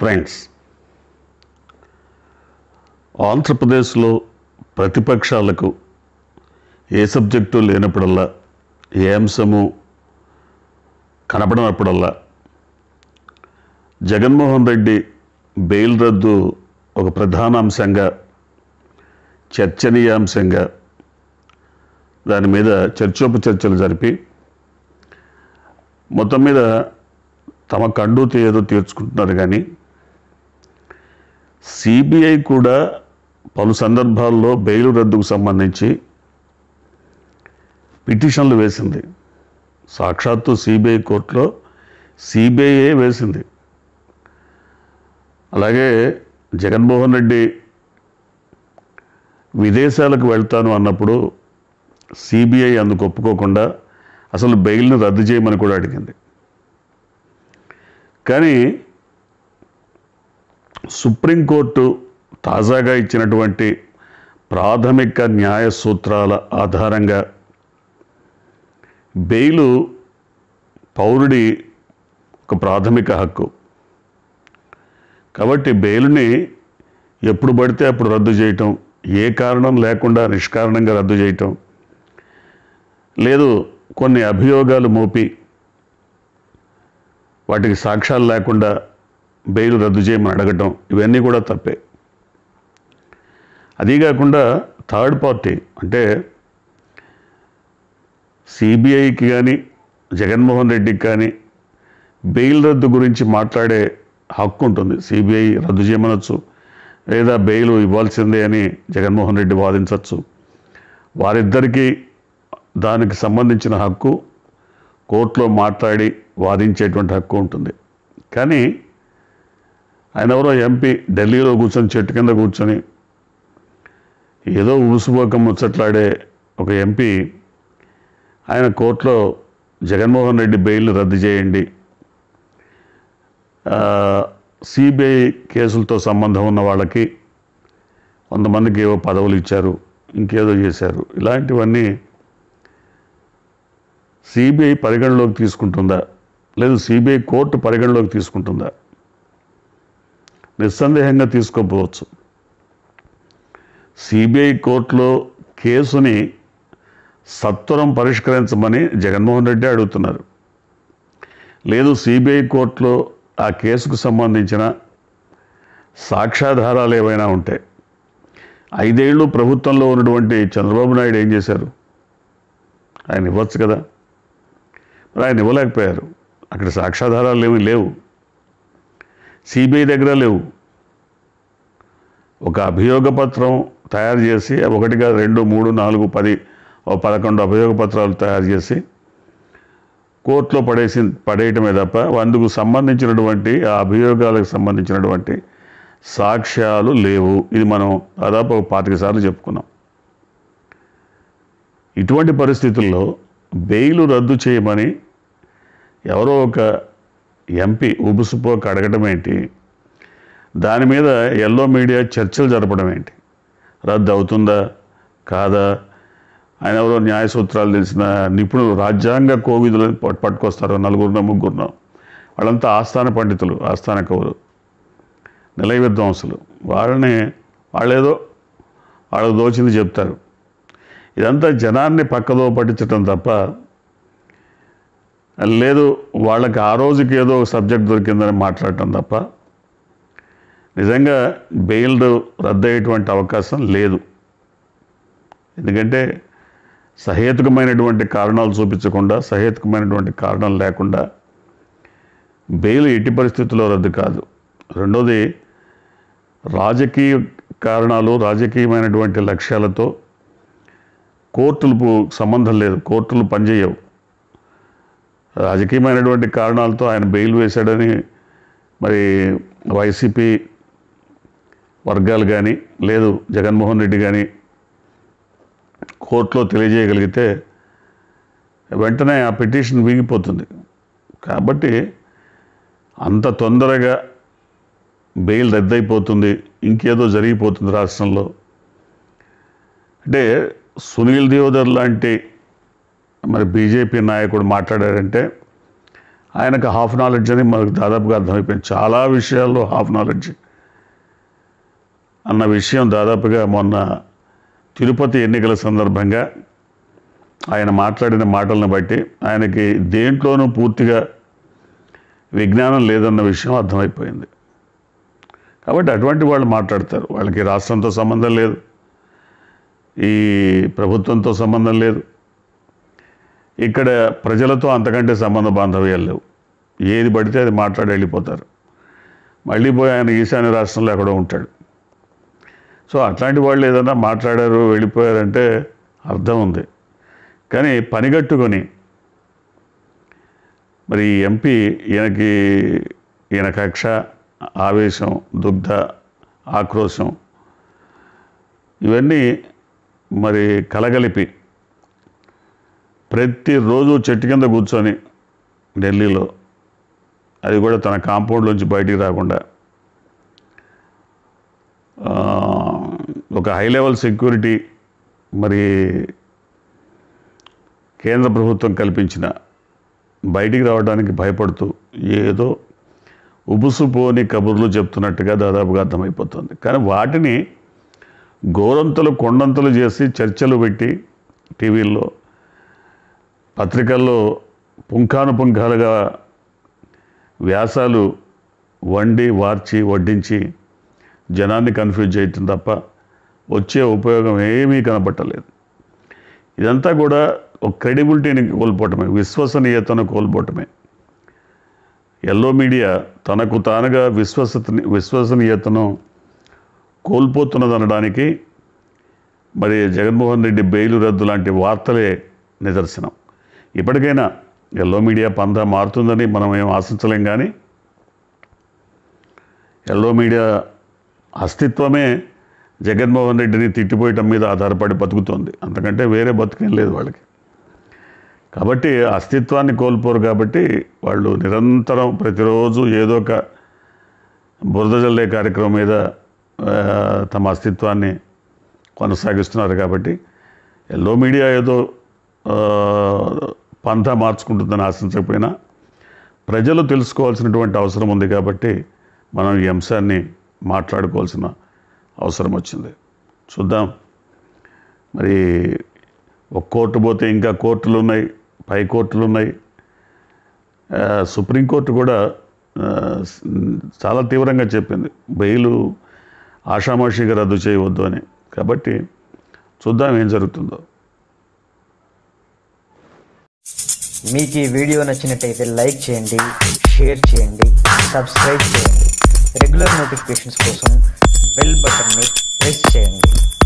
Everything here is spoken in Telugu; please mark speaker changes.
Speaker 1: ఫ్రెండ్స్ ఆంధ్రప్రదేశ్లో ప్రతిపక్షాలకు ఏ సబ్జెక్టు లేనప్పుడల్లా ఏ అంశము కనపడినప్పుడల్లా జగన్మోహన్ రెడ్డి బెయిల్ రద్దు ఒక ప్రధాన అంశంగా చర్చనీయాంశంగా దాని మీద చర్చోపచర్చలు జరిపి మొత్తం మీద తమ కండు తీయదు తీర్చుకుంటున్నారు కానీ సిబిఐ కూడా పలు సందర్భాల్లో బెయిల్ రద్దుకు సంబంధించి పిటిషన్లు వేసింది సాక్షాత్తు సిబిఐ కోర్టులో సిబిఐ వేసింది అలాగే జగన్మోహన్ రెడ్డి విదేశాలకు వెళ్తాను అన్నప్పుడు సిబిఐ అందుకు ఒప్పుకోకుండా అసలు బెయిల్ను రద్దు చేయమని కూడా అడిగింది కానీ సుప్రీంకోర్టు తాజాగా ఇచ్చినటువంటి ప్రాథమిక న్యాయ సూత్రాల ఆధారంగా బెయిలు పౌరుడి ఒక ప్రాథమిక హక్కు కాబట్టి బెయిల్ని ఎప్పుడు పడితే అప్పుడు రద్దు చేయటం ఏ కారణం లేకుండా నిష్కారణంగా రద్దు చేయటం లేదు కొన్ని అభియోగాలు మోపి వాటికి సాక్ష్యాలు లేకుండా బెయిల్ రద్దు చేయమని అడగటం ఇవన్నీ కూడా తప్పే అదీ కాకుండా థర్డ్ పార్టీ అంటే సిబిఐకి కానీ జగన్మోహన్ రెడ్డికి కానీ బెయిల్ రద్దు గురించి మాట్లాడే హక్కు ఉంటుంది సిబిఐ రద్దు చేయమనొచ్చు లేదా బెయిల్ ఇవ్వాల్సిందే అని జగన్మోహన్ రెడ్డి వాదించవచ్చు వారిద్దరికీ దానికి సంబంధించిన హక్కు కోర్టులో మాట్లాడి వాదించేటువంటి హక్కు ఉంటుంది కానీ ఆయన ఎవరో ఎంపీ ఢిల్లీలో కూర్చొని చెట్టు కింద కూర్చొని ఏదో ఊసుపోక ముచ్చట్లాడే ఒక ఎంపీ ఆయన కోర్టులో జగన్మోహన్ రెడ్డి బెయిల్ రద్దు చేయండి సిబిఐ కేసులతో సంబంధం ఉన్న వాళ్ళకి కొంతమందికి ఏవో పదవులు ఇచ్చారు ఇంకేదో చేశారు ఇలాంటివన్నీ సిబిఐ పరిగణలోకి తీసుకుంటుందా లేదు సిబిఐ కోర్టు పరిగణలోకి తీసుకుంటుందా నిస్సందేహంగా తీసుకోపోవచ్చు సిబిఐ కోర్టులో కేసుని సత్వరం పరిష్కరించమని జగన్మోహన్ రెడ్డి అడుగుతున్నారు లేదు సిబిఐ కోర్టులో ఆ కేసుకు సంబంధించిన సాక్ష్యాధారాలు ఏవైనా ఉంటే ఐదేళ్లు ప్రభుత్వంలో ఉన్నటువంటి చంద్రబాబు నాయుడు ఏం చేశారు ఆయన ఇవ్వచ్చు కదా మరి ఆయన ఇవ్వలేకపోయారు అక్కడ సాక్ష్యాధారాలు ఏమీ లేవు సిబిఐ దగ్గర లేవు ఒక అభియోగ పత్రం తయారు చేసి ఒకటిగా రెండు మూడు నాలుగు పది పదకొండు అభియోగ పత్రాలు తయారు చేసి కోర్టులో పడేసి పడేయటమే తప్ప అందుకు సంబంధించినటువంటి ఆ అభియోగాలకు సంబంధించినటువంటి సాక్ష్యాలు లేవు ఇది మనం దాదాపు ఒక పాతిక సార్లు చెప్పుకున్నాం ఇటువంటి పరిస్థితుల్లో బెయిల్ రద్దు చేయమని ఎవరో ఒక ఎంపీ ఉబుసుపోక అడగడం ఏంటి దాని మీద ఎల్లో మీడియా చర్చలు జరపడం ఏంటి రద్దు అవుతుందా కాదా ఆయన ఎవరో న్యాయ సూత్రాలు తెలిసిన నిపుణులు రాజ్యాంగ కోవిధులను పట్టుకొస్తారు నలుగురున ముగ్గురునో వాళ్ళంతా ఆస్థాన పండితులు ఆస్థాన కవులు నిలయ విధ్వంసులు వాళ్ళని వాళ్ళేదో వాళ్ళకు దోచింది చెప్తారు ఇదంతా జనాన్ని పక్కదో పట్టించడం తప్ప లేదు వాళ్ళకి ఆ రోజుకి ఏదో ఒక సబ్జెక్ట్ దొరికిందని మాట్లాడటం తప్ప నిజంగా బెయిల్ రద్దయ్యేటువంటి అవకాశం లేదు ఎందుకంటే సహేతుకమైనటువంటి కారణాలు చూపించకుండా సహేతుకమైనటువంటి కారణం లేకుండా బెయిల్ ఎట్టి పరిస్థితుల్లో రద్దు కాదు రెండోది రాజకీయ కారణాలు రాజకీయమైనటువంటి లక్ష్యాలతో కోర్టులకు సంబంధం లేదు కోర్టులు పనిచేయవు రాజకీయమైనటువంటి కారణాలతో ఆయన బెయిల్ వేశాడని మరి వైసీపీ వర్గాలు కానీ లేదు జగన్మోహన్ రెడ్డి కానీ కోర్టులో తెలియజేయగలిగితే వెంటనే ఆ పిటిషన్ వీగిపోతుంది కాబట్టి అంత తొందరగా బెయిల్ రద్దయిపోతుంది ఇంకేదో జరిగిపోతుంది రాష్ట్రంలో అంటే సునీల్ దేవదర్ లాంటి మరి బీజేపీ నాయకుడు మాట్లాడారంటే ఆయనకు హాఫ్ నాలెడ్జ్ అని మనకు దాదాపుగా అర్థమైపోయింది చాలా విషయాల్లో హాఫ్ నాలెడ్జ్ అన్న విషయం దాదాపుగా మొన్న తిరుపతి ఎన్నికల సందర్భంగా ఆయన మాట్లాడిన మాటలను బట్టి ఆయనకి దేంట్లోనూ పూర్తిగా విజ్ఞానం లేదన్న విషయం అర్థమైపోయింది కాబట్టి అటువంటి వాళ్ళు మాట్లాడతారు వాళ్ళకి రాష్ట్రంతో సంబంధం లేదు ఈ ప్రభుత్వంతో సంబంధం లేదు ఇక్కడ ప్రజలతో అంతకంటే సంబంధ బాంధవ్యాలు లేవు ఏది పడితే అది మాట్లాడి వెళ్ళిపోతారు మళ్ళీ పోయి ఆయన ఈశాన్య రాష్ట్రంలో ఎక్కడో ఉంటాడు సో అట్లాంటి వాళ్ళు ఏదన్నా మాట్లాడారు వెళ్ళిపోయారంటే అర్థం ఉంది కానీ పనిగట్టుకొని మరి ఎంపీ ఈయనకి ఈయన కక్ష ఆవేశం దుగ్ధ ఆక్రోశం ఇవన్నీ మరి కలగలిపి ప్రతిరోజు చెట్టు కింద కూర్చొని ఢిల్లీలో అది కూడా తన కాంపౌండ్లోంచి బయటికి రాకుండా ఒక హై లెవెల్ సెక్యూరిటీ మరి కేంద్ర ప్రభుత్వం కల్పించిన బయటికి రావడానికి భయపడుతూ ఏదో ఉబుసుపోని కబుర్లు చెప్తున్నట్టుగా దాదాపుగా అర్థమైపోతుంది కానీ వాటిని గోరంతలు కొండంతలు చేసి చర్చలు పెట్టి టీవీల్లో పత్రికల్లో పుంఖానుపుంఖాలుగా వ్యాసాలు వండి వార్చి వడ్డించి జనాన్ని కన్ఫ్యూజ్ చేయటం తప్ప వచ్చే ఉపయోగం ఏమీ కనపట్టలేదు ఇదంతా కూడా ఒక క్రెడిబిలిటీని కోల్పోవటమే విశ్వసనీయతను కోల్పోవటమే ఎల్లో మీడియా తనకు తానుగా విశ్వస విశ్వసనీయతను కోల్పోతున్నదనడానికి మరి జగన్మోహన్ రెడ్డి బెయిలు రద్దు లాంటి వార్తలే నిదర్శనం ఇప్పటికైనా ఎల్లో మీడియా పందా మారుతుందని మనం ఏం ఆశించలేం కానీ ఎల్లో మీడియా అస్తిత్వమే జగన్మోహన్ రెడ్డిని తిట్టిపోయటం మీద ఆధారపడి బతుకుతోంది అంతకంటే వేరే బతుకేం లేదు వాళ్ళకి కాబట్టి అస్తిత్వాన్ని కోల్పోరు కాబట్టి వాళ్ళు నిరంతరం ప్రతిరోజు ఏదో ఒక బురద జల్లే కార్యక్రమం మీద తమ అస్తిత్వాన్ని కొనసాగిస్తున్నారు కాబట్టి ఎల్లో మీడియా ఏదో పంతా మార్చుకుంటుందని ఆశించకపోయినా ప్రజలు తెలుసుకోవాల్సినటువంటి అవసరం ఉంది కాబట్టి మనం ఈ అంశాన్ని మాట్లాడుకోవాల్సిన అవసరం వచ్చింది చూద్దాం మరి ఒక కోర్టు పోతే ఇంకా కోర్టులు ఉన్నాయి పై కోర్టులు ఉన్నాయి సుప్రీంకోర్టు కూడా చాలా తీవ్రంగా చెప్పింది బెయిలు ఆషామాషిగా రద్దు చేయవద్దు అని కాబట్టి చూద్దాం ఏం జరుగుతుందో మీకు ఈ వీడియో నచ్చినట్టయితే లైక్ చేయండి షేర్ చేయండి సబ్స్క్రైబ్ చేయండి రెగ్యులర్ నోటిఫికేషన్స్ కోసం బెల్ బటన్ని ప్రెస్ చేయండి